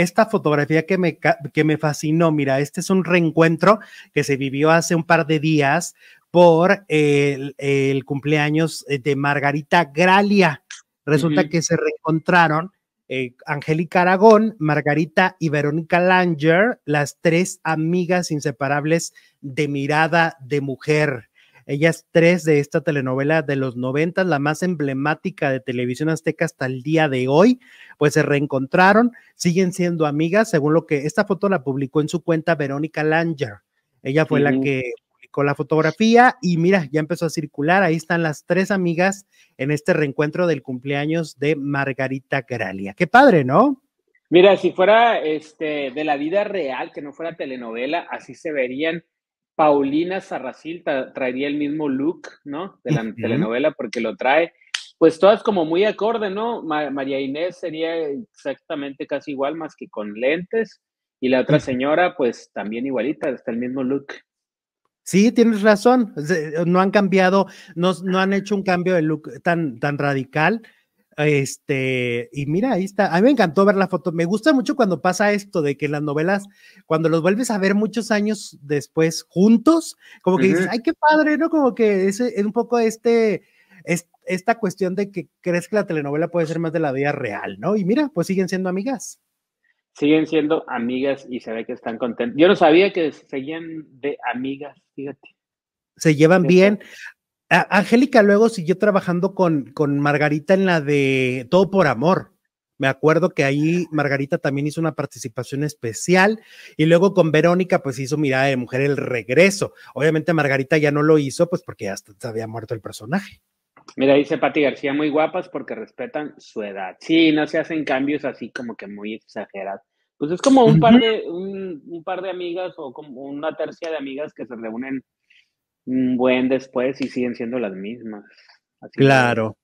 esta fotografía que me, que me fascinó, mira, este es un reencuentro que se vivió hace un par de días por el, cumpleaños de Margarita Gralia. Resulta que se reencontraron eh, Angélica Aragón, Margarita y Verónica Langer, las tres amigas inseparables de mirada de mujer ellas tres de esta telenovela de los noventas, la más emblemática de televisión azteca hasta el día de hoy. Pues se reencontraron, siguen siendo amigas, según lo que esta foto la publicó en su cuenta Verónica Langer. Ella fue la que publicó la fotografía y mira, ya empezó a circular. Ahí están las tres amigas en este reencuentro del cumpleaños de Margarita Gralia. Qué padre, ¿no? Mira, si fuera este de la vida real, que no fuera telenovela, así se verían Paulina Sarracil traería el mismo look, ¿no? De la telenovela, porque lo trae. Pues todas como muy acorde, ¿no? María Inés sería exactamente casi igual, más que con lentes. Y la otra señora, pues también igualita, está el mismo look. Sí, tienes razón. No han cambiado, no, no han hecho un cambio de look tan, tan radical. Este, y mira, ahí está. A mí me encantó ver la foto. Me gusta mucho cuando pasa esto de que las novelas, cuando los vuelves a ver muchos años después juntos, como que dices, ay, qué padre, ¿no? Como que es, es un poco este, es, esta cuestión de que crees que la telenovela puede ser más de la vida real, ¿no? Y mira, pues siguen siendo amigas. Siguen siendo amigas y se ve que están contentas. Yo no sabía que seguían de amigas, fíjate. Se llevan bien. Angélica luego siguió trabajando con, con Margarita en la de Todo por Amor. Me acuerdo que ahí Margarita también hizo una participación especial y luego con Verónica pues hizo Mirada de Mujer el regreso. Obviamente Margarita ya no lo hizo pues porque ya se había muerto el personaje. Mira, dice Pati García, muy guapas porque respetan su edad. Sí, no se hacen cambios así como que muy exagerados. Pues es como un par de, un, par de amigas o como una tercia de amigas que se reúnen un buen después y siguen siendo las mismas. claro.